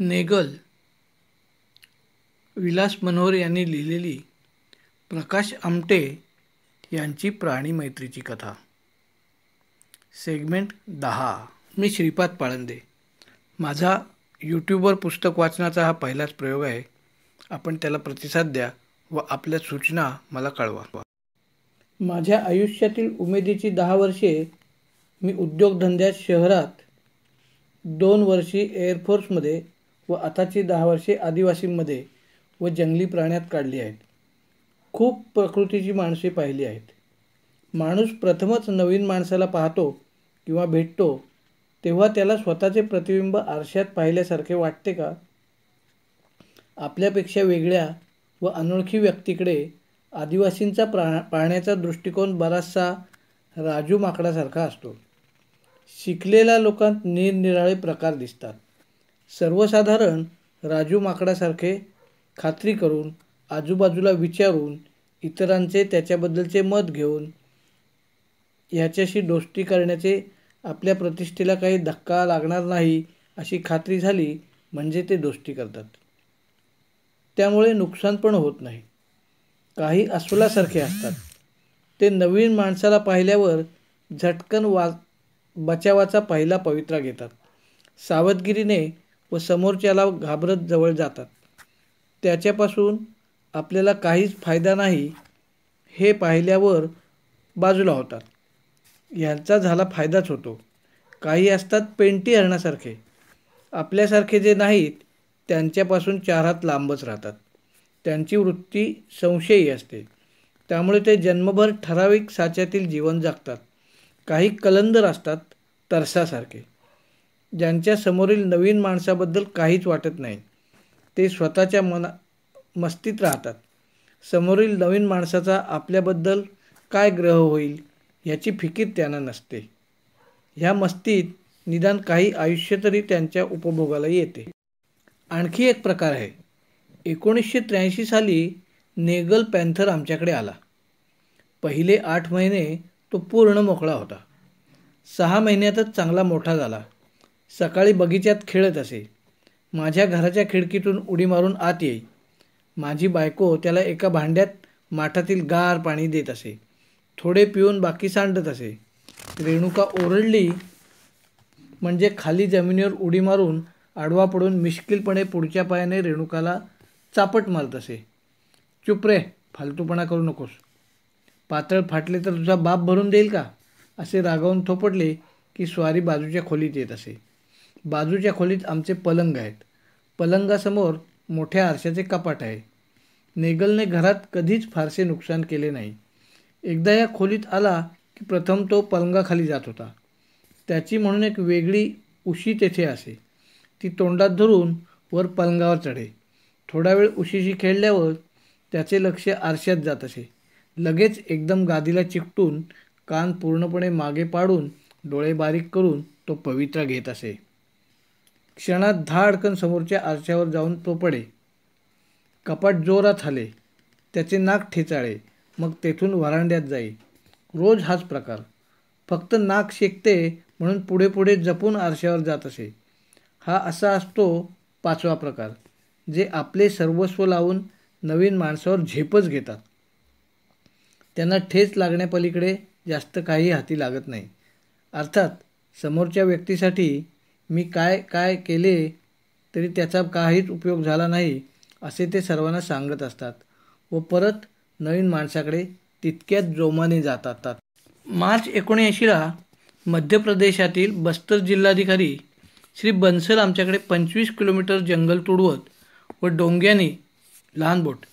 Naegele Vilas Manohar यांनी लिहिलेली प्रकाश आमटे यांची प्राणी मैत्रीची कथा सेगमेंट दहा मी श्रीपाद पाळंदे माझा यूट्यूबवर पुस्तक वाचनाचा हा पहिलाच प्रयोग आहे आपण त्याला प्रतिसाद द्या व आपल्या सूचना मला कळवा माझ्या आयुष्यातील उमेदीची दहा वर्षे मी उद्योगधंद्यात शहरात दोन वर्षी एअरफोर्समध्ये व आताची दहा वर्षे आदिवासींमध्ये व जंगली प्राण्यात काढली आहेत खूप प्रकृतीची माणसे पाहिली आहेत माणूस प्रथमच नवीन माणसाला पाहतो किंवा भेटतो तेव्हा त्याला स्वतःचे प्रतिबिंब आरशात पाहिल्यासारखे वाटते का आपल्यापेक्षा वेगळ्या व अनोळखी व्यक्तीकडे आदिवासींचा प्रा पाहण्याचा दृष्टिकोन बराचसा राजू माकडासारखा असतो शिकलेल्या लोकांत निरनिराळे प्रकार दिसतात सर्वसाधारण राजू माकडासारखे खात्री करून आजूबाजूला विचारून इतरांचे त्याच्याबद्दलचे मत घेऊन ह्याच्याशी दोष्टी करण्याचे आपल्या प्रतिष्ठेला काही धक्का लागणार नाही अशी खात्री झाली म्हणजे ते दोष्टी करतात त्यामुळे नुकसान पण होत नाही काही अस्वलासारखे असतात ते नवीन माणसाला पाहिल्यावर झटकन वा बचावाचा पहिला पवित्रा घेतात सावधगिरीने व समोरच्याला घाबरत जवळ जातात त्याच्यापासून आपल्याला काहीच फायदा नाही हे पाहिल्यावर बाजूला होतात यांचा झाला फायदाच होतो काही असतात पेंटी हरणासारखे आपल्यासारखे जे नाहीत त्यांच्यापासून चार हात लांबच राहतात त्यांची वृत्ती संशयी असते त्यामुळे ते जन्मभर ठराविक साच्यातील जीवन जगतात काही कलंदर असतात तरसासारखे ज्यांच्या समोरील नवीन माणसाबद्दल काहीच वाटत नाही ते स्वतःच्या मना मस्तीत राहतात समोरील नवीन माणसाचा आपल्याबद्दल काय ग्रह होईल याची फिकीर त्यांना नसते ह्या मस्तीत निदान काही आयुष्य तरी त्यांच्या उपभोगाला येते आणखी एक प्रकार आहे एकोणीसशे त्र्याऐंशी साली नेगल पॅन्थर आमच्याकडे आला पहिले आठ महिने तो पूर्ण मोकळा होता सहा महिन्यातच चांगला मोठा झाला सकाळी बगीच्यात खेळत असे माझ्या घराच्या खिडकीतून उडी मारून आत येई माझी बायको त्याला एका भांड्यात माठातील गार पाणी देत असे थोडे पिऊन बाकी सांडत असे रेणुका ओरडली म्हणजे खाली जमिनीवर उडी मारून आडवा पडून मिश्किलपणे पुढच्या पायाने रेणुकाला चापट मारत असे चुप रे फालतूपणा करू नकोस पातळ फाटले तर तुझा बाप भरून देईल का असे रागावून थोपटले की स्वारी बाजूच्या खोलीत येत असे बाजूच्या खोलीत आमचे पलंग आहेत पलंगासमोर मोठ्या आरशाचे कपाट आहे नेगलने घरात कधीच फारसे नुकसान केले नाही एकदा या खोलीत आला की प्रथम तो पलंगाखाली जात होता त्याची म्हणून एक वेगळी उशी तेथे असे ती तोंडात धरून वर पलंगावर चढे थोडा वेळ उशीशी खेळल्यावर त्याचे लक्ष आरशात जात असे लगेच एकदम गादीला चिकटून कान पूर्णपणे मागे पाडून डोळे बारीक करून तो पवित्रा घेत असे क्षणात धाडकन समोरच्या आरशावर जाऊन तो पडे कपाट जोरात हाले त्याचे नाक ठेचाळे मग तेथून वरांड्यात जाई रोज हाच प्रकार फक्त नाक शेकते म्हणून पुढे पुढे जपून आरशावर जात असे हा असा असतो पाचवा प्रकार जे आपले सर्वस्व लावून नवीन माणसावर झेपच घेतात त्यांना ठेच लागण्यापलीकडे जास्त काही हाती लागत नाही अर्थात समोरच्या व्यक्तीसाठी मी काय काय केले तरी त्याचा काहीच उपयोग झाला नाही असे ते सर्वांना सांगत असतात व परत नवीन माणसाकडे तितक्याच जोमाने जातात मार्च एकोणऐंशीला मध्य प्रदेशातील बस्तर जिल्हाधिकारी श्री बन्सल आमच्याकडे पंचवीस किलोमीटर जंगल तुडवत व डोंग्याने लहान बोट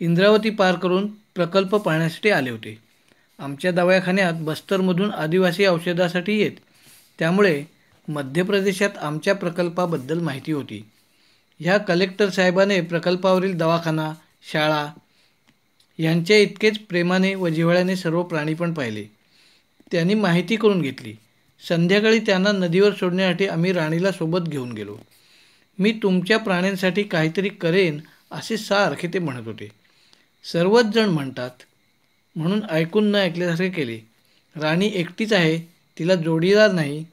इंद्रावती पार करून प्रकल्प पाहण्यासाठी आले होते आमच्या दवाखान्यात बस्तरमधून आदिवासी औषधासाठी येत त्यामुळे मध्य प्रदेशात आमच्या प्रकल्पाबद्दल माहिती होती ह्या कलेक्टर साहेबाने प्रकल्पावरील दवाखाना शाळा यांच्या इतकेच प्रेमाने व जिव्हाळ्याने सर्व प्राणी पण पाहिले त्यांनी माहिती करून घेतली संध्याकाळी त्यांना नदीवर सोडण्यासाठी आम्ही राणीला सोबत घेऊन गेलो मी तुमच्या प्राण्यांसाठी काहीतरी करेन असे सारखे ते म्हणत होते सर्वच जण म्हणतात म्हणून ऐकून न ऐकल्यासारखे केले राणी एकटीच आहे तिला जोडीदार नाही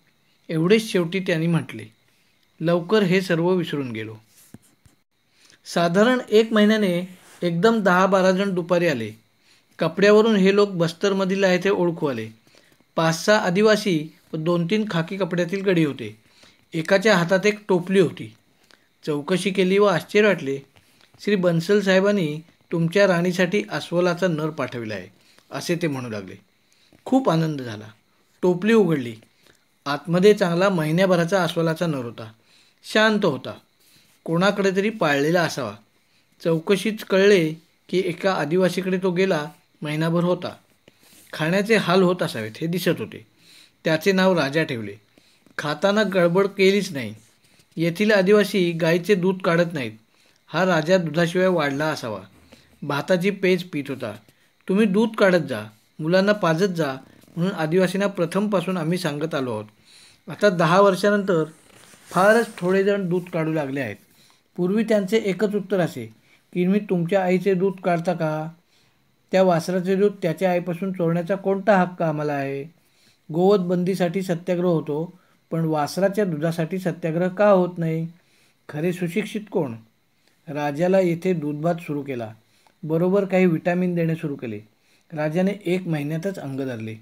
एवढेच शेवटी त्यांनी म्हटले लवकर हे सर्व विसरून गेलो साधारण एक महिन्याने एकदम दहा बारा जण दुपारी आले कपड्यावरून हे लोक बस्तरमधील आहे ते ओळखू आले पाच सहा आदिवासी व दोन तीन खाकी कपड्यातील गडी होते एकाच्या हातात एक टोपली होती चौकशी केली व आश्चर्य वाटले श्री बन्सल साहेबांनी तुमच्या राणीसाठी अस्वलाचा नर पाठविला आहे असे ते म्हणू लागले खूप आनंद झाला टोपली उघडली आतमध्ये चांगला महिन्याभराचा अस्वलाचा नर होता शांत होता कोणाकडे तरी पाळलेला असावा चौकशीच कळले की एका आदिवासीकडे तो गेला महिनाभर होता खाण्याचे हाल होत असावेत हे दिसत होते त्याचे नाव राजा ठेवले खाताना गडबड केलीच नाही येथील आदिवासी गायीचे दूध काढत नाहीत हा राजा दुधाशिवाय वाढला असावा भाताची पेज पीत होता तुम्ही दूध काढत जा मुलांना पाजत जा म्हणून आदिवासींना प्रथमपासून आम्ही सांगत आलो आहोत आता दहा वर्षानंतर फारच थोडेजण दूध काढू लागले आहेत पूर्वी त्यांचे एकच उत्तर असे की मी तुमच्या आईचे दूध काढता का त्या वासराचे दूध त्याच्या आईपासून चोरण्याचा कोणता हक्क आम्हाला आहे गोवत बंदीसाठी सत्याग्रह होतो पण वासराच्या दुधासाठी सत्याग्रह का होत नाही खरे सुशिक्षित कोण राजाला येथे दूधभात सुरू केला बरोबर काही विटॅमिन देणे सुरू केले राजाने एक महिन्यातच अंग धरले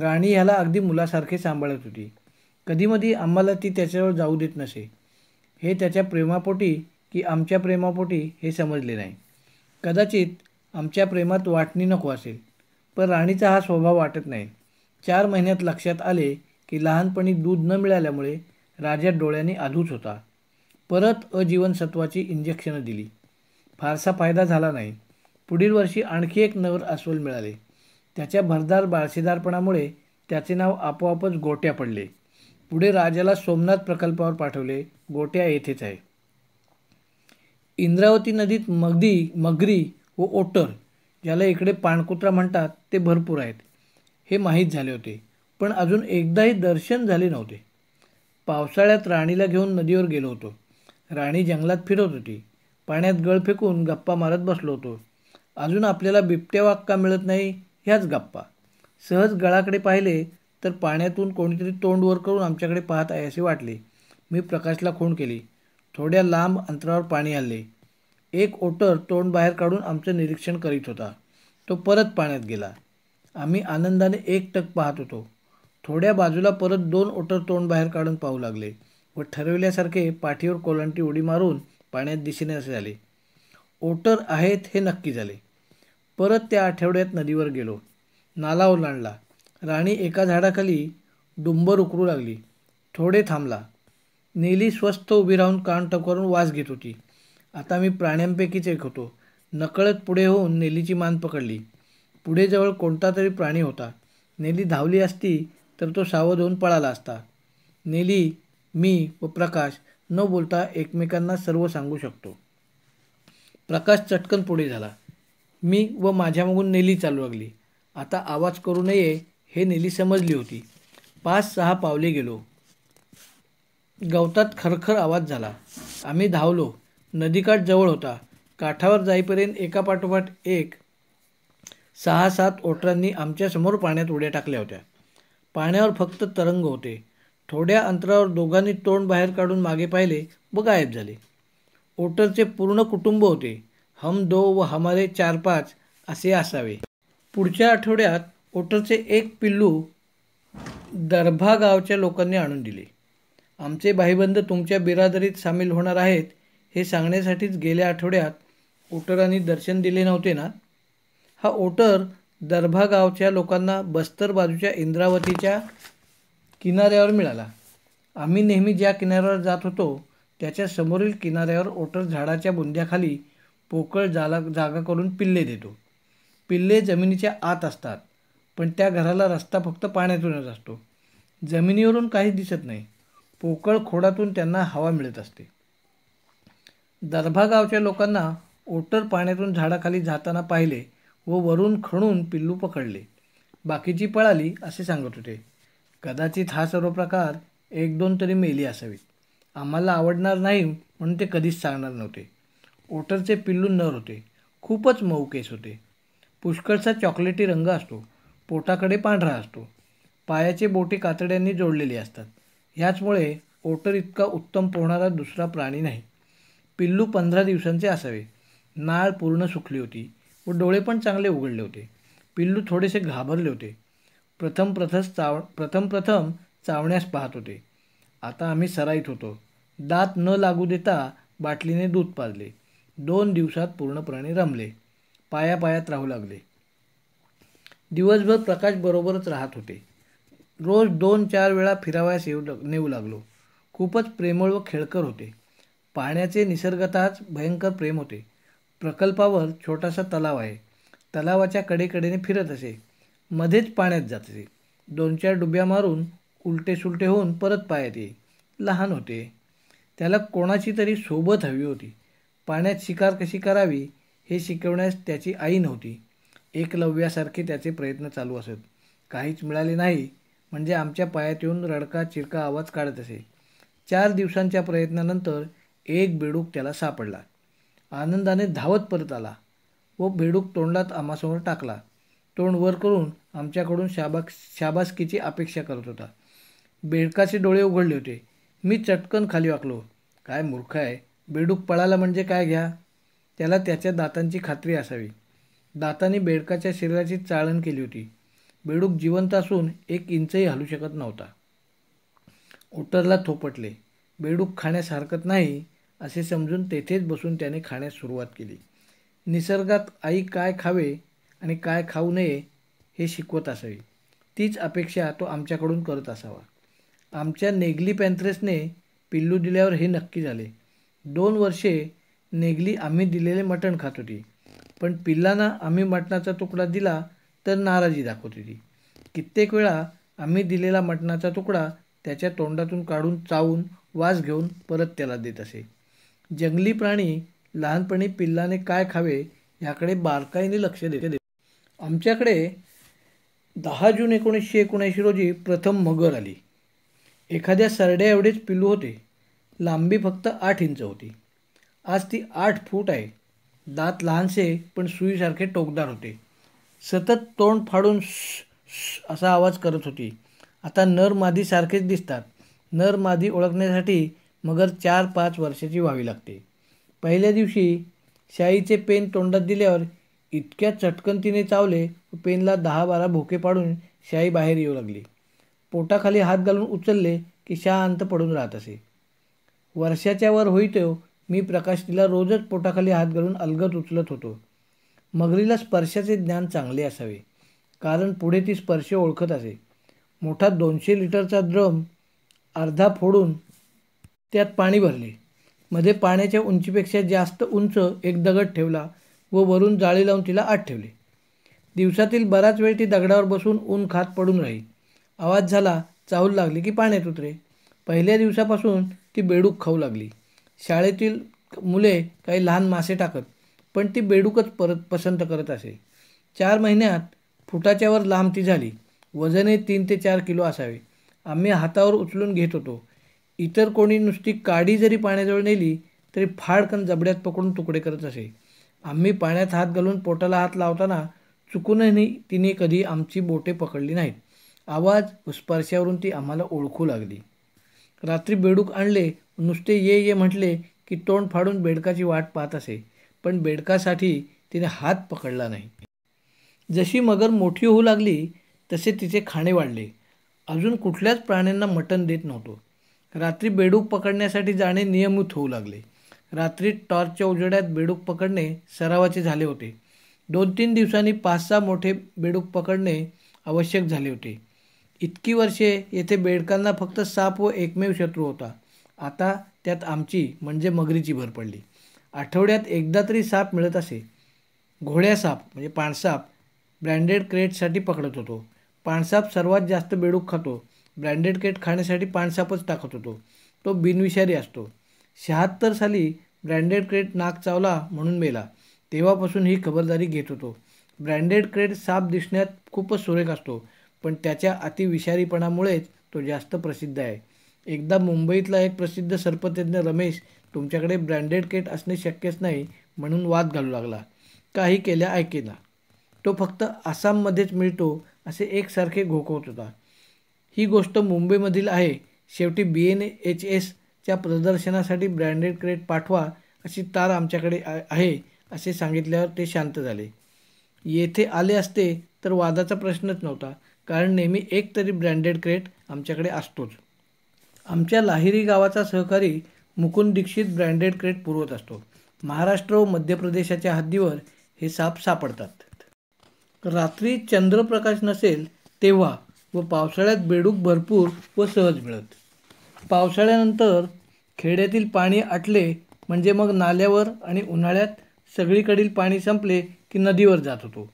राणी ह्याला अगदी मुलासारखे सांभाळत होती कधीमधी आम्हाला ती त्याच्यावर जाऊ देत नसे हे त्याच्या प्रेमापोटी की आमच्या प्रेमापोटी हे समजले नाही कदाचित आमच्या प्रेमात वाटणी नको असेल पण राणीचा हा स्वभाव वाटत नाही चार महिन्यात लक्षात आले की लहानपणी दूध न मिळाल्यामुळे राजा डोळ्यांनी आधूच होता परत अजीवनसत्वाची इंजेक्शनं दिली फारसा फायदा झाला नाही पुढील वर्षी आणखी एक नवर अस्वल मिळाले त्याच्या भरदार बाळशेदारपणामुळे त्याचे नाव आपोआपच गोट्या पडले पुढे राजाला सोमनाथ प्रकल्पावर पाठवले गोट्या येथेच आहे इंद्रावती नदीत मगदी मगरी व ओटर ज्याला इकडे पाणकुत्रा म्हणतात ते भरपूर आहेत हे माहीत झाले होते पण अजून एकदाही दर्शन झाले नव्हते पावसाळ्यात राणीला घेऊन नदीवर गेलो होतो राणी जंगलात फिरत होती पाण्यात गळ फेकून गप्पा मारत बसलो होतो अजून आपल्याला बिबट्या वाक्का मिळत नाही ह्याच गप्पा सहज गळाकडे पाहिले तर पाण्यातून कोणीतरी तोंड वर करून आमच्याकडे पाहत आहे असे वाटले मी प्रकाशला खूण केली थोड्या लांब अंतरावर पाणी आले एक ओटर तोंड बाहेर काढून आमचं निरीक्षण करीत होता तो परत पाण्यात गेला आम्ही आनंदाने एकटक पाहत होतो थोड्या बाजूला परत दोन ओटर तोंड बाहेर काढून पाहू लागले व ठरविल्यासारखे पाठीवर कोलांटी उडी मारून पाण्यात दिशेने असे झाले ओटर आहेत हे नक्की झाले परत त्या आठवड्यात नदीवर गेलो नाला ओलांडला राणी एका झाडाखाली डुंबर उकरू लागली थोडे थांबला नेली स्वस्थ उभी राहून कान टकवरून वास घेत होती आता मी प्राण्यांपैकीच एक होतो नकळत पुढे होऊन नेलीची मान पकडली पुढे जवळ कोणता तरी प्राणी होता नेली धावली असती तर तो सावध होऊन पळाला असता नेली मी व प्रकाश न बोलता एकमेकांना सर्व सांगू शकतो प्रकाश चटकन पुढे झाला मी व माझ्यामागून नेली चालू लागली आता आवाज करू नये हे नेली समजली होती पाच सहा पावले गेलो गवतात खरखर आवाज झाला आम्ही धावलो नदीकाठ जवळ होता काठावर जाईपर्यंत एकापाठोपाठ एक सहा सात ओटरांनी आमच्यासमोर पाण्यात उड्या टाकल्या होत्या पाण्यावर फक्त तरंग होते थोड्या अंतरावर दोघांनी तोंड बाहेर काढून मागे पाहिले व गायब झाले ओटरचे पूर्ण कुटुंब होते हम दो व हमारे चार पाच असे असावे पुढच्या आठवड्यात ओटरचे एक पिल्लू दरभा गावच्या लोकांनी आणून दिले आमचे भाईबंध तुमच्या बिरादरीत सामील होणार आहेत हे सांगण्यासाठीच गेल्या आठवड्यात ओटरांनी दर्शन दिले नव्हते ना हा ओटर दरभा गावच्या लोकांना बस्तर बाजूच्या इंद्रावतीच्या किनाऱ्यावर मिळाला आम्ही नेहमी ज्या किनाऱ्यावर जात होतो त्याच्या समोरील किनाऱ्यावर ओटर झाडाच्या बुंद्याखाली पोकळ जाला जागा करून पिल्ले देतो पिल्ले जमिनीच्या आत असतात पण त्या घराला रस्ता फक्त पाण्यातूनच असतो जमिनीवरून काहीच दिसत नाही पोकळ खोडातून त्यांना हवा मिळत असते दरभा गावच्या लोकांना ओटर पाण्यातून झाडाखाली जाताना पाहिले व वरून खणून पिल्लू पकडले बाकीची पळाली असे सांगत होते कदाचित हा सर्व प्रकार एक दोन तरी मेली असावीत आम्हाला आवडणार नाही म्हणून ते कधीच सांगणार नव्हते ओटरचे पिल्लू नर होते खूपच मऊ केस होते पुष्कळचा चॉकलेटी रंग असतो पोटाकडे पांढरा असतो पायाचे बोटे कातड्यांनी जोडलेली असतात ह्याचमुळे ओटर इतका उत्तम पोहणारा दुसरा प्राणी नाही पिल्लू पंधरा दिवसांचे असावे नाळ पूर्ण सुकली होती व डोळे पण चांगले उघडले होते पिल्लू थोडेसे घाबरले होते प्रथम प्रथम चाव प्रथम प्रथम चावण्यास पाहत होते आता आम्ही सराईत होतो दात न लागू देता बाटलीने दूध पाजले दोन दिवसात पूर्णपणे रमले पायापायात राहू लागले दिवसभर प्रकाश बरोबरच राहत होते रोज दोन चार वेळा फिरावयास येऊ नेऊ लागलो खूपच प्रेमळ व खेळकर होते पाण्याचे निसर्गतःच भयंकर प्रेम होते प्रकल्पावर छोटासा तलाव आहे तलावाच्या कडेकडेने फिरत असे मध्येच पाण्यात जात असे दोन चार डुब्या मारून उलटे सुलटे होऊन परत पायात ये लहान होते त्याला कोणाची तरी सोबत हवी होती पाण्यात शिकार कशी करावी हे शिकवण्यास त्याची आई नव्हती एकलव्यासारखे त्याचे प्रयत्न चालू असत काहीच मिळाले नाही म्हणजे आमच्या पायात येऊन रडका चिरका आवाज काढत असे चार दिवसांच्या प्रयत्नानंतर एक बेडूक त्याला सापडला आनंदाने धावत परत आला व बेडूक तोंडात आम्हासमोर टाकला तोंड वर करून आमच्याकडून शाबा शाबासकीची अपेक्षा करत होता बेडकाचे डोळे उघडले होते मी चटकन खाली वाकलो काय मूर्ख आहे बेडूक पळाला म्हणजे काय घ्या त्याला त्याच्या दातांची खात्री असावी दाताने बेडकाच्या शरीराची चाळण केली होती बेडूक जिवंत असून एक इंचही हलू शकत नव्हता उटरला थोपटले बेडूक खाण्यास हरकत नाही असे समजून तेथेच बसून त्याने खाण्यास सुरुवात केली निसर्गात आई काय खावे आणि काय खाऊ नये हे शिकवत असावी तीच अपेक्षा तो आमच्याकडून करत असावा आमच्या नेगली पॅन्थ्रेसने पिल्लू दिल्यावर हे नक्की झाले दोन वर्षे नेगली आम्ही दिलेले मटण खात होती पण पिल्लांना आम्ही मटणाचा तुकडा दिला तर नाराजी दाखवत होती कित्येक वेळा आम्ही दिलेला मटणाचा तुकडा त्याच्या तोंडातून काढून चावून वास घेऊन परत त्याला देत असे जंगली प्राणी लहानपणी पिल्लाने काय खावे ह्याकडे बारकाईने लक्ष देते आमच्याकडे दहा जून एकोणीसशे एकोणऐंशी रोजी प्रथम मगर आली एखाद्या सरड्या एवढेच पिल्लू होते लांबी फक्त आठ इंच होती आज ती आठ फूट आहे दात लहानसे पण सुईसारखे टोकदार होते सतत तोंड फाडून असा आवाज करत होती आता नर मादी सारखेच दिसतात नर मादी ओळखण्यासाठी मगर चार पाच वर्षाची व्हावी लागते पहिल्या दिवशी शाईचे पेन तोंडात दिल्यावर इतक्या चटकन तिने चावले पेनला दहा बारा भोके पाडून शाई बाहेर येऊ लागली पोटाखाली हात घालून उचलले की अंत पडून राहत असे वर्षाच्या वर होईतो हो. मी प्रकाश तिला रोजच पोटाखाली हात घालून अलगत उचलत होतो मगरीला स्पर्शाचे ज्ञान चांगले असावे कारण पुढे ती स्पर्श ओळखत असे मोठा दोनशे लिटरचा ड्रम अर्धा फोडून त्यात पाणी भरले मध्ये पाण्याच्या उंचीपेक्षा जास्त उंच एक दगड ठेवला व वरून जाळी लावून तिला आत ठेवले दिवसातील बराच वेळ ती दगडावर बसून ऊन खात पडून राहील आवाज झाला चाहूल लागली की पाण्यात उतरे पहिल्या दिवसापासून ती बेडूक खाऊ लागली शाळेतील मुले काही लहान मासे टाकत पण ती बेडूकच परत पसंत करत असे चार महिन्यात फुटाच्यावर लांब ती झाली वजने तीन ते चार किलो असावे आम्ही हातावर उचलून घेत होतो इतर कोणी नुसती काडी जरी पाण्याजवळ नेली तरी फाडकन जबड्यात पकडून तुकडे करत असे आम्ही पाण्यात हात घालून पोटाला हात लावताना चुकूनही तिने कधी आमची बोटे पकडली नाहीत आवाज स्पर्शावरून ती आम्हाला ओळखू लागली रात्री बेडूक आणले नुसते ये ये म्हटले की तोंड फाडून बेडकाची वाट पाहत असे पण बेडकासाठी तिने हात पकडला नाही जशी मगर मोठी होऊ लागली तसे तिचे खाणे वाढले अजून कुठल्याच प्राण्यांना मटण देत नव्हतो रात्री बेडूक पकडण्यासाठी जाणे नियमित होऊ लागले रात्री टॉर्चच्या उजेड्यात बेडूक पकडणे सरावाचे झाले होते दोन तीन दिवसांनी पाच सहा मोठे बेडूक पकडणे आवश्यक झाले होते इतकी वर्षे येथे बेडकांना फक्त साप व एकमेव शत्रू होता आता त्यात आमची म्हणजे मगरीची भर पडली आठवड्यात एकदा तरी साप मिळत असे घोड्या साप म्हणजे पाणसाप ब्रँडेड क्रेटसाठी पकडत होतो पाणसाप सर्वात जास्त बेडूक खातो ब्रँडेड क्रेट खाण्यासाठी पाणसापच टाकत होतो तो बिनविषारी असतो शहात्तर साली ब्रँडेड क्रेट नाक चावला म्हणून मेला तेव्हापासून ही खबरदारी घेत होतो ब्रँडेड क्रेट साप दिसण्यात खूपच सुरेख असतो पण त्याच्या अतिविषारीपणामुळेच तो जास्त प्रसिद्ध आहे एकदा मुंबईतला एक प्रसिद्ध सर्पतज्ञ रमेश तुमच्याकडे ब्रँडेड केट असणे शक्यच नाही म्हणून वाद घालू लागला काही केल्या ऐकेना तो फक्त आसाममध्येच मिळतो असे एकसारखे घोकवत होता ही गोष्ट मुंबईमधील आहे शेवटी बी एन एच एसच्या प्रदर्शनासाठी ब्रँडेड क्रेट पाठवा अशी तार आमच्याकडे आहे असे सांगितल्यावर ते शांत झाले येथे आले असते तर वादाचा प्रश्नच नव्हता कारण नेहमी एक तरी ब्रँडेड क्रेट आमच्याकडे असतोच आमच्या लाहिरी गावाचा सहकारी मुकुंद दीक्षित ब्रँडेड क्रेट पुरवत असतो महाराष्ट्र व मध्य प्रदेशाच्या हद्दीवर हे साप सापडतात रात्री चंद्रप्रकाश नसेल तेव्हा व पावसाळ्यात बेडूक भरपूर व सहज मिळत पावसाळ्यानंतर खेड्यातील पाणी आटले म्हणजे मग नाल्यावर आणि उन्हाळ्यात सगळीकडील पाणी संपले की नदीवर जात होतो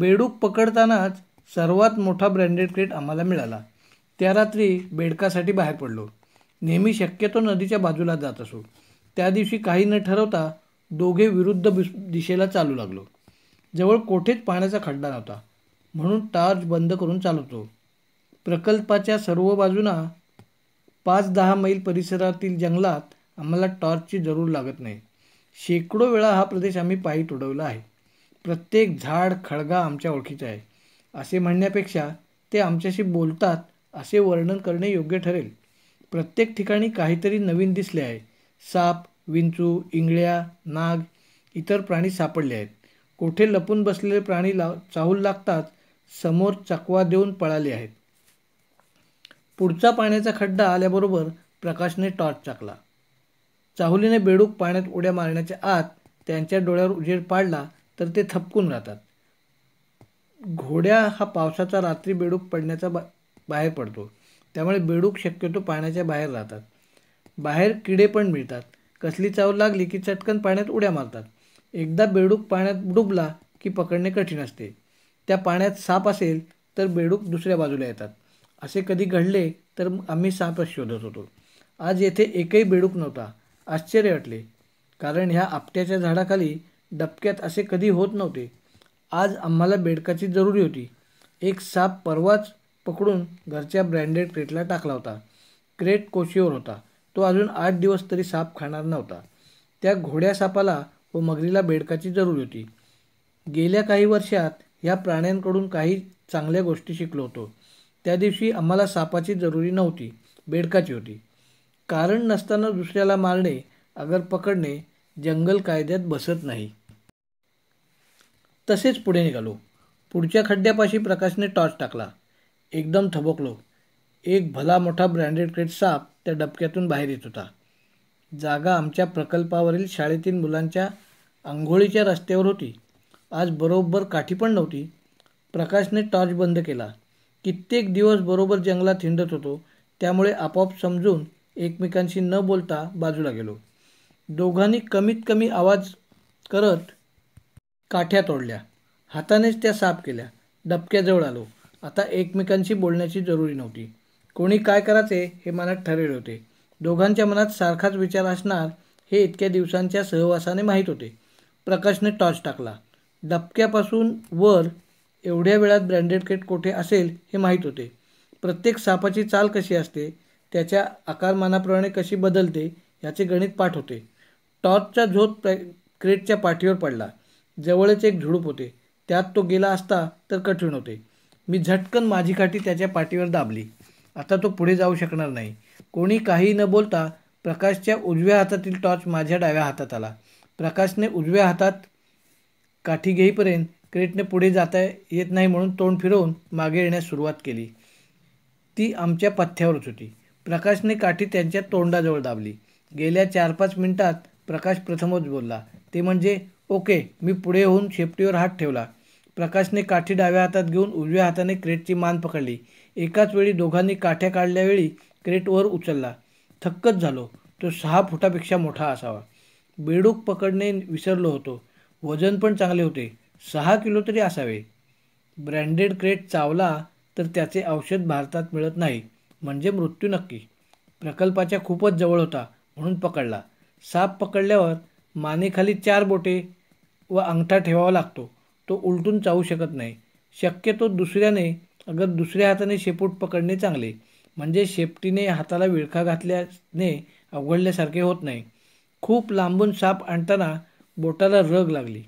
बेडूक पकडतानाच सर्वात मोठा ब्रँडेड क्रेट आम्हाला मिळाला त्या रात्री बेडकासाठी बाहेर पडलो नेहमी शक्यतो नदीच्या बाजूला जात असो त्या दिवशी काही न ठरवता दोघे विरुद्ध दिशेला चालू लागलो जवळ कोठेच पाण्याचा खड्डा नव्हता म्हणून टॉर्च बंद करून चालवतो प्रकल्पाच्या सर्व बाजूना पाच दहा मैल परिसरातील जंगलात आम्हाला टॉर्चची जरूर लागत नाही शेकडो वेळा हा प्रदेश आम्ही पायी तुडवला आहे प्रत्येक झाड खळगा आमच्या ओळखीचा आहे असे म्हणण्यापेक्षा ते आमच्याशी बोलतात असे वर्णन करणे योग्य ठरेल प्रत्येक ठिकाणी काहीतरी नवीन दिसले आहे साप विंचू इंगळ्या नाग इतर प्राणी सापडले आहेत कोठे लपून बसलेले प्राणी लाव चाहूल लागताच समोर चकवा देऊन पळाले आहेत पुढचा पाण्याचा खड्डा आल्याबरोबर प्रकाशने टॉर्च चाकला चाहुलीने बेडूक पाण्यात उड्या मारण्याच्या आत त्यांच्या डोळ्यावर उजेड पाडला तर ते थपकून राहतात घोड्या हा पावसाचा रात्री बेडूक पडण्याचा बा बाहेर पडतो त्यामुळे बेडूक शक्यतो पाण्याच्या बाहेर राहतात बाहेर किडे पण मिळतात कसली चाव लागली की चटकन पाण्यात उड्या मारतात एकदा बेडूक पाण्यात डुबला की पकडणे कठीण असते त्या पाण्यात साप असेल तर बेडूक दुसऱ्या बाजूला येतात असे कधी घडले तर आम्ही सापच शोधत होतो आज येथे एकही बेडूक नव्हता आश्चर्य वाटले कारण ह्या आपट्याच्या झाडाखाली डबक्यात असे कधी होत नव्हते आज आम्हाला बेडकाची जरुरी होती एक साप परवाच पकडून घरच्या ब्रँडेड क्रेटला टाकला होता क्रेट कोशीवर होता तो अजून आठ दिवस तरी साप खाणार नव्हता त्या घोड्या सापाला व मगरीला बेडकाची जरुरी होती गेल्या काही वर्षात ह्या प्राण्यांकडून काही चांगल्या गोष्टी शिकलो होतो त्या दिवशी आम्हाला सापाची जरुरी नव्हती बेडकाची होती कारण नसताना दुसऱ्याला मारणे अगर पकडणे जंगल कायद्यात बसत नाही तसेच पुढे निघालो पुढच्या खड्ड्यापाशी प्रकाशने टॉर्च टाकला एकदम थबकलो एक भला मोठा ब्रँडेड क्रेट साप त्या डबक्यातून बाहेर येत होता जागा आमच्या प्रकल्पावरील शाळेतील मुलांच्या आंघोळीच्या रस्त्यावर होती आज बरोबर काठी पण नव्हती प्रकाशने टॉर्च बंद केला कित्येक दिवस बरोबर जंगलात हिंडत होतो त्यामुळे आपोआप समजून एकमेकांशी न बोलता बाजूला गेलो दोघांनी कमीत कमी आवाज करत काठ्या तोडल्या हातानेच त्या साफ केल्या डबक्याजवळ आलो आता एकमेकांशी बोलण्याची जरुरी नव्हती कोणी काय करायचे हे मनात ठरले होते दोघांच्या मनात सारखाच विचार असणार हे इतक्या दिवसांच्या सहवासाने माहीत होते प्रकाशने टॉर्च टाकला डबक्यापासून वर एवढ्या वेळात ब्रँडेड केट कोठे असेल हे माहीत होते प्रत्येक सापाची चाल कशी असते त्याच्या आकारमानाप्रमाणे कशी बदलते याचे गणित पाठ होते टॉर्चचा झोत क्रेटच्या पाठीवर पडला जवळच एक झुडूप होते त्यात तो गेला असता तर कठीण होते मी झटकन माझी काठी त्याच्या पाठीवर दाबली आता तो पुढे जाऊ शकणार नाही कोणी काही न बोलता प्रकाशच्या उजव्या हातातील टॉर्च माझ्या डाव्या हातात आला प्रकाशने उजव्या हातात काठी घेईपर्यंत क्रेटने पुढे जाता येत नाही म्हणून तोंड फिरवून मागे येण्यास सुरुवात केली ती आमच्या पथ्यावरच होती प्रकाशने काठी त्यांच्या तोंडाजवळ दाबली गेल्या चार पाच मिनिटात प्रकाश प्रथमच बोलला ते म्हणजे ओके मी पुढे होऊन शेपटीवर हात ठेवला प्रकाशने काठी डाव्या हातात घेऊन उजव्या हाताने क्रेटची मान पकडली एकाच वेळी दोघांनी काठ्या काढल्यावेळी क्रेटवर उचलला थक्कच झालो तो सहा फुटापेक्षा मोठा असावा बेडूक पकडणे विसरलो होतो वजन पण चांगले होते सहा किलो तरी असावे ब्रँडेड क्रेट चावला तर त्याचे औषध भारतात मिळत नाही म्हणजे मृत्यू नक्की प्रकल्पाच्या खूपच जवळ होता म्हणून पकडला साप पकडल्यावर मानेखाली चार बोटे व अंगठा ठेवावा लागतो तो उलटून चावू शकत नाही शक्यतो दुसऱ्याने अगर दुसऱ्या हाताने शेपूट पकडणे चांगले म्हणजे शेपटीने हाताला विळखा घातल्याने अवघडल्यासारखे होत नाही खूप लांबून साप आणताना बोटाला रग लागली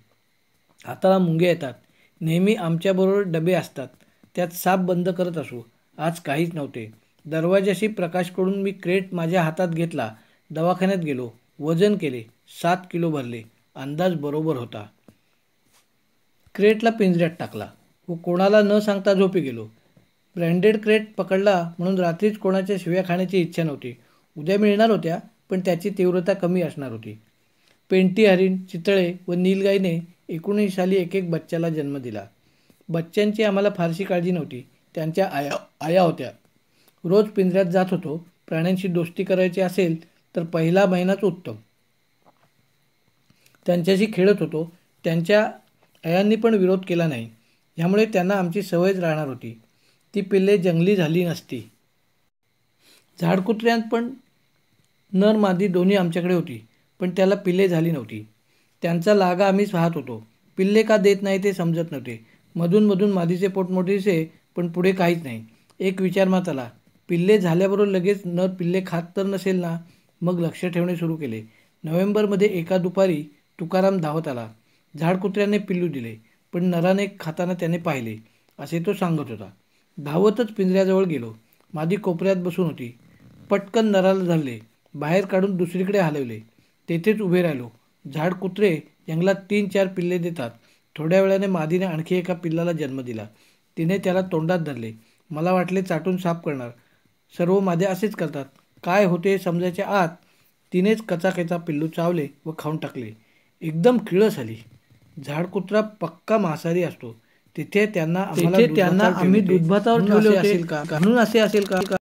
हाताला मुंगे येतात नेहमी आमच्याबरोबर डबे असतात त्यात साप बंद करत असू आज काहीच नव्हते दरवाजाशी प्रकाशकडून मी क्रेट माझ्या हातात घेतला दवाखान्यात गेलो वजन केले सात किलो भरले अंदाज बरोबर होता क्रेटला पिंजऱ्यात टाकला व कोणाला न सांगता झोपी गेलो ब्रँडेड क्रेट पकडला म्हणून रात्रीच कोणाच्या शिव्या खाण्याची इच्छा नव्हती उद्या मिळणार होत्या पण त्याची तीव्रता कमी असणार होती पेंटी हरिण चितळे व नीलगाईने एकोणीस साली एक एक बच्च्याला जन्म दिला बच्च्यांची आम्हाला फारशी काळजी नव्हती त्यांच्या आया आया होत्या रोज पिंजऱ्यात जात होतो प्राण्यांशी दोस्ती करायची असेल तर पहिला महिनाच उत्तम त्यांच्याशी खेळत होतो त्यांच्या अयांनी पण विरोध केला नाही ह्यामुळे त्यांना आमची सवयच राहणार होती ती पिल्ले जंगली झाली नसती झाडकुत्र्यांत पण नर मादी दोन्ही आमच्याकडे होती पण त्याला पिल्ले झाली नव्हती त्यांचा लागा आम्हीच पाहत होतो पिल्ले का देत नाही ते समजत नव्हते मधून मधून मादीचे पोटमोठीचे पण पुढे काहीच नाही एक विचार मात आला पिल्ले झाल्याबरोबर लगेच नर पिल्ले खात तर नसेल ना मग लक्ष ठेवणे सुरू केले नोव्हेंबरमध्ये एका दुपारी तुकाराम धावत आला झाड कुत्र्याने पिल्लू दिले पण नराने खाताना त्याने पाहिले असे तो सांगत होता धावतच पिंजऱ्याजवळ गेलो मादी कोपऱ्यात बसून होती पटकन नराला धरले बाहेर काढून दुसरीकडे हलवले तेथेच उभे राहिलो झाड कुत्रे जंगलात तीन चार पिल्ले देतात थोड्या वेळाने मादीने आणखी एका पिल्लाला जन्म दिला तिने त्याला तोंडात धरले मला वाटले चाटून साफ करणार सर्व मादे असेच करतात काय होते समजायच्या आत तिनेच कचाकेचा पिल्लू चावले व खाऊन टाकले एकदम खिळस आली झाडकुत्रा पक्का मांसाहारी असतो तिथे त्यांना त्यांना आम्ही दुधभातावर ठेवले असेल का म्हणून असे असेल का